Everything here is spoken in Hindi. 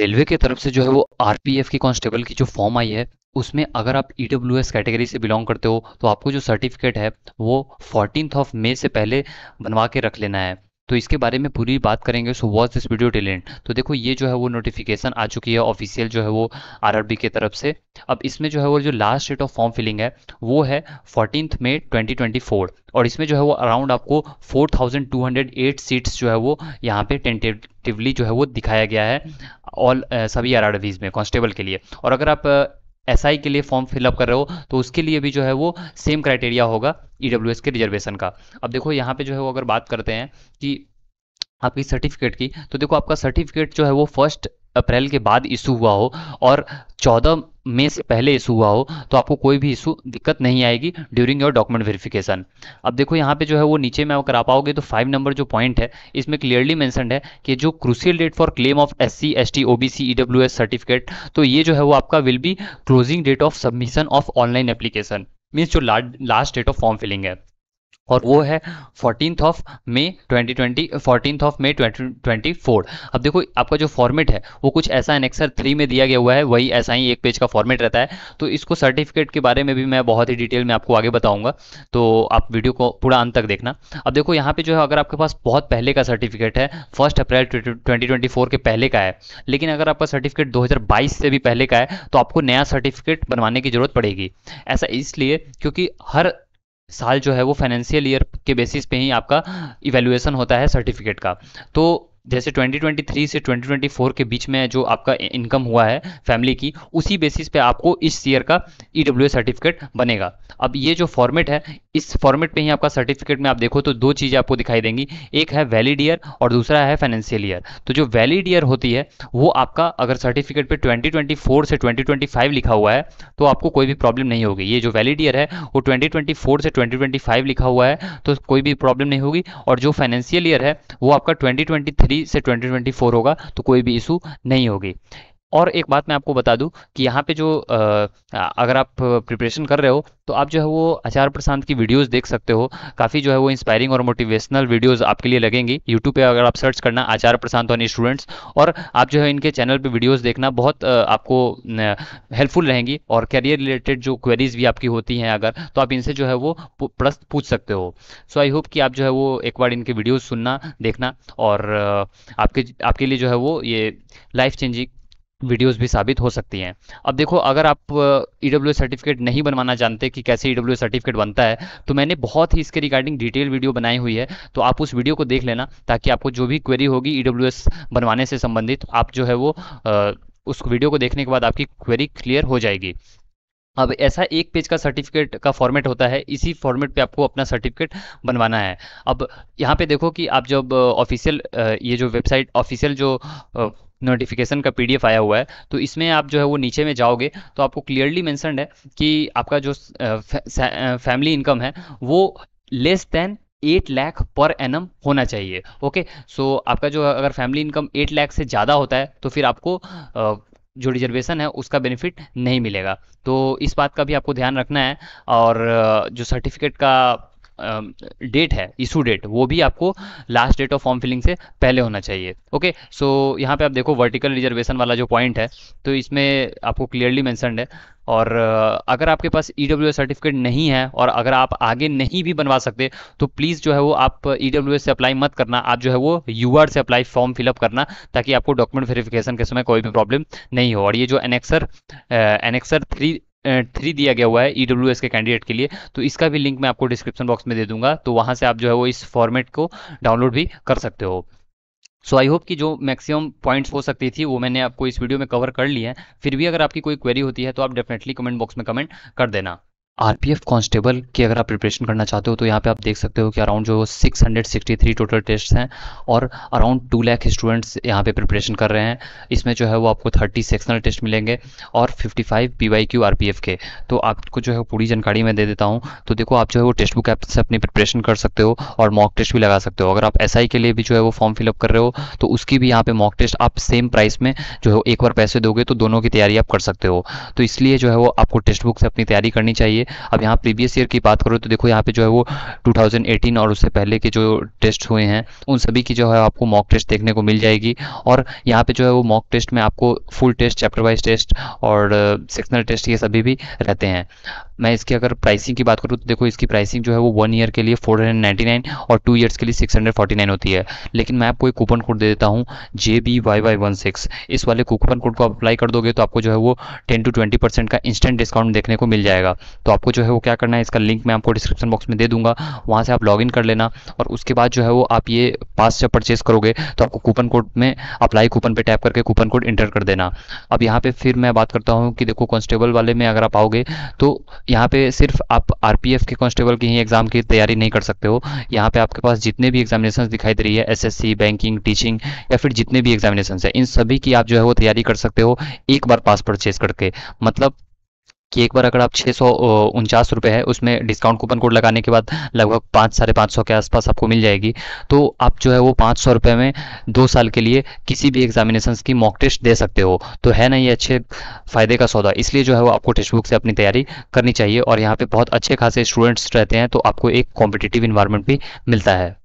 रेलवे की तरफ से जो है वो एफ की कांस्टेबल की जो फॉर्म आई है उसमें अगर आप ई डब्ल्यू एस कैटेगरी से बिलोंग करते हो तो आपको जो सर्टिफिकेट है वो फोर्टीन ऑफ मे से पहले बनवा के रख लेना है तो इसके बारे में पूरी बात करेंगे so watch this video till end तो देखो ये जो है वो नोटिफिकेशन आ चुकी है ऑफिशियल जो है वो आरआरबी की तरफ से अब इसमें जो है वो जो last date of form filling है वो है फोर्टीन ट्वेंटी 2024 और इसमें जो है वो अराउंड आपको 4208 सीट्स जो है वो यहाँ पे टेंटेड रिस्ट्रिक्टिवली जो है वो दिखाया गया है ऑल सभी आर में कॉन्स्टेबल के लिए और अगर आप एस SI के लिए फॉर्म फिलअप कर रहे हो तो उसके लिए भी जो है वो सेम क्राइटेरिया होगा ई e के रिजर्वेशन का अब देखो यहाँ पे जो है वो अगर बात करते हैं कि आपकी सर्टिफिकेट की तो देखो आपका सर्टिफिकेट जो है वो फर्स्ट अप्रैल के बाद इशू हुआ हो और चौदह में से पहले इशू हुआ हो तो आपको कोई भी इशू दिक्कत नहीं आएगी ड्यूरिंग योर डॉक्यूमेंट वेरिफिकेशन अब देखो यहाँ पे जो है वो नीचे में करा पाओगे तो फाइव नंबर जो पॉइंट है इसमें क्लियरली मैंसन है कि जो crucial date for claim of S C S T O B C E W S certificate तो ये जो है वो आपका will be closing date of submission of online application means जो last date of form filling है और वो है fourteen of May 2020 fourteen of May 2024 अब देखो आपका जो फॉर्मेट है वो कुछ ऐसा एनेक्सर थ्री में दिया गया हुआ है वही ऐसा ही एक पेज का फॉर्मेट रहता है तो इसको सर्टिफिकेट के बारे में भी मैं बहुत ही डिटेल में आपको आगे बताऊंगा तो आप वीडियो को पूरा अंत तक देखना अब देखो यहाँ पे जो है अगर आपके पास बहुत पहले का सर्टिफिकेट है फर्स्ट अप्रैल ट्वेंटी के पहले का है लेकिन अगर आपका सर्टिफिकेट दो से भी पहले का है तो आपको नया सर्टिफिकेट बनवाने की जरूरत पड़ेगी ऐसा इसलिए क्योंकि हर साल जो है वो फाइनेंशियल ईयर के बेसिस पे ही आपका इवेल्युएसन होता है सर्टिफिकेट का तो जैसे 2023 से 2024 के बीच में जो आपका इनकम हुआ है फैमिली की उसी बेसिस पे आपको इस ईयर का ई e सर्टिफिकेट बनेगा अब ये जो फॉर्मेट है इस फॉर्मेट पे ही आपका सर्टिफिकेट में आप देखो तो दो चीज़ें आपको दिखाई देंगी एक है वैलिड ईयर और दूसरा है फाइनेंशियल ईयर तो जो वैलिड ईयर होती है वो आपका अगर सर्टिफिकेट पे 2024 से 2025 लिखा हुआ है तो आपको कोई भी प्रॉब्लम नहीं होगी ये जो वैलिड ईयर है वो 2024 से 2025 लिखा हुआ है तो कोई भी प्रॉब्लम नहीं होगी और जो फाइनेंशियल ईयर है वो आपका ट्वेंटी से ट्वेंटी होगा तो कोई भी इशू नहीं होगी और एक बात मैं आपको बता दूं कि यहाँ पे जो अगर आप प्रिपरेशन कर रहे हो तो आप जो है वो आचार प्रसाद की वीडियोस देख सकते हो काफ़ी जो है वो इंस्पायरिंग और मोटिवेशनल वीडियोस आपके लिए लगेंगी यूट्यूब पे अगर आप सर्च करना आचार प्रसाद और स्टूडेंट्स और आप जो है इनके चैनल पे वीडियोस देखना बहुत आपको हेल्पफुल रहेंगी और करियर रिलेटेड जो क्वेरीज भी आपकी होती हैं अगर तो आप इनसे जो है वो प्रश्न पूछ सकते हो सो आई होप कि आप जो है वो एक बार इनके वीडियोज़ सुनना देखना और आपके आपके लिए जो है वो ये लाइफ चेंजिंग वीडियोस भी साबित हो सकती हैं अब देखो अगर आप ई डब्ल्यू सर्टिफिकेट नहीं बनवाना जानते कि कैसे ई डब्ल्यू सर्टिफिकेट बनता है तो मैंने बहुत ही इसके रिगार्डिंग डिटेल वीडियो बनाई हुई है तो आप उस वीडियो को देख लेना ताकि आपको जो भी क्वेरी होगी ई डब्ल्यू एस बनवाने से संबंधित आप जो है वो उस वीडियो को देखने के बाद आपकी क्वेरी क्लियर हो जाएगी अब ऐसा एक पेज का सर्टिफिकेट का फॉर्मेट होता है इसी फॉर्मेट पे आपको अपना सर्टिफिकेट बनवाना है अब यहाँ पे देखो कि आप जब ऑफिशियल ये जो वेबसाइट ऑफिशियल जो नोटिफिकेशन का पीडीएफ आया हुआ है तो इसमें आप जो है वो नीचे में जाओगे तो आपको क्लियरली मैंसनड है कि आपका जो फैमिली इनकम है वो less than eight lakh per annum होना चाहिए ओके सो आपका जो अगर फैमिली इनकम एट लाख से ज़्यादा होता है तो फिर आपको जो रिजर्वेशन है उसका बेनिफिट नहीं मिलेगा तो इस बात का भी आपको ध्यान रखना है और जो सर्टिफिकेट का डेट है इशू डेट वो भी आपको last date of form filling से पहले होना चाहिए ओके सो so, यहाँ पे आप देखो वर्टिकल रिजर्वेशन वाला जो पॉइंट है तो इसमें आपको क्लियरली मैंसनड है और अगर आपके पास ई e सर्टिफिकेट नहीं है और अगर आप आगे नहीं भी बनवा सकते तो प्लीज़ जो है वो आप ई e से अप्लाई मत करना आप जो है वो यू से अप्लाई फॉर्म फिलअप करना ताकि आपको डॉक्यूमेंट वेरिफिकेशन के समय कोई भी प्रॉब्लम नहीं हो और ये जो एनेक्सर एनेक्सर थ्री थ्री दिया गया हुआ है ई e के कैंडिडेट के लिए तो इसका भी लिंक मैं आपको डिस्क्रिप्शन बॉक्स में दे दूंगा तो वहाँ से आप जो है वो इस फॉर्मेट को डाउनलोड भी कर सकते हो सो आई होप कि जो मैक्सिमम पॉइंट्स हो सकती थी वो मैंने आपको इस वीडियो में कवर कर लिया है फिर भी अगर आपकी कोई क्वेरी होती है तो आप डेफिनेटली कमेंट बॉक्स में कमेंट कर देना आरपीएफ कांस्टेबल की अगर आप प्रिपरेशन करना चाहते हो तो यहाँ पे आप देख सकते हो कि अराउंड जो 663 टोटल टेस्ट हैं और अराउंड टू लाख स्टूडेंट्स यहाँ पे प्रिपरेशन कर रहे हैं इसमें जो है वो आपको 30 सेक्शनल टेस्ट मिलेंगे और 55 five P Y Q R P F के तो आपको जो है पूरी जानकारी मैं दे देता हूँ तो देखो आप जो है वो टेस्ट बुक ऐप से अपनी प्रिपरेशन कर सकते हो और मॉक टेस्ट भी लगा सकते हो अगर आप एस के लिए भी जो है वो फॉर्म फिलअप कर रहे हो तो उसकी भी यहाँ पर मॉक टेस्ट आप सेम प्राइस में जो है एक बार पैसे दोगे तो दोनों की तैयारी आप कर सकते हो तो इसलिए जो है वो आपको टेस्ट बुक से अपनी तैयारी करनी चाहिए चाहिए अब यहाँ प्रीवियस ईयर की बात करो तो देखो यहाँ पे जो है वो 2018 और उससे पहले के जो टेस्ट हुए हैं उन सभी की जो है आपको मॉक टेस्ट देखने को मिल जाएगी और यहाँ पे जो है वो मॉक टेस्ट में आपको full test chapter wise test और सेक्शनल टेस्ट ये सभी भी रहते हैं मैं इसकी अगर प्राइसिंग की बात करूँ तो देखो इसकी प्राइसिंग जो है वो वन ईयर के लिए 499 और टू ईयर्स के लिए 649 होती है लेकिन मैं आपको एक कूपन कोड दे देता हूँ J B Y Y one six इस वाले कूपन कोड को अप्लाई कर दोगे तो आपको जो है वो टेन टू ट्वेंटी परसेंट का इंस्टेंट डिस्काउंट देखने को मिल जाएगा तो आपको जो है वो क्या करना है इसका लिंक मैं आपको डिस्क्रिप्शन बॉक्स में दे दूंगा वहाँ से आप लॉग कर लेना और उसके बाद जो है वो आप ये पास जब परचेस करोगे तो आपको कूपन कोड में अप्लाई कूपन पर टैप करके कूपन कोड इंटर कर देना अब यहाँ पर फिर मैं बात करता हूँ कि देखो कॉन्स्टेबल वाले में अगर आप आओगे तो यहाँ पर सिर्फ आप आर के कॉन्स्टेबल की ही एग्ज़ाम की तैयारी नहीं कर सकते हो यहाँ पर आपके पास जितने भी एग्जामिनेशन दिखाई दे रही है एस बैंकिंग टीचिंग या फिर जितने भी एग्जामिनेशन है इन सभी की आप जो है वो तैयारी कर सकते हो एक बार पास परचेज करके मतलब कि एक बार अगर आप छः सौ उनचास रुपये है उसमें डिस्काउंट कूपन कोड लगाने के बाद लगभग पाँच साढ़े पाँच सौ के आसपास आपको मिल जाएगी तो आप जो है वो पाँच सौ रुपये में दो साल के लिए किसी भी एग्जामिनेशन की मॉक टेस्ट दे सकते हो तो है ना ये अच्छे फ़ायदे का सौदा इसलिए जो है वो आपको टेक्स्ट बुक से अपनी तैयारी करनी चाहिए और यहाँ पर बहुत अच्छे खासे स्टूडेंट्स रहते हैं तो आपको एक कॉम्पिटेटिव इन्वायरमेंट भी मिलता है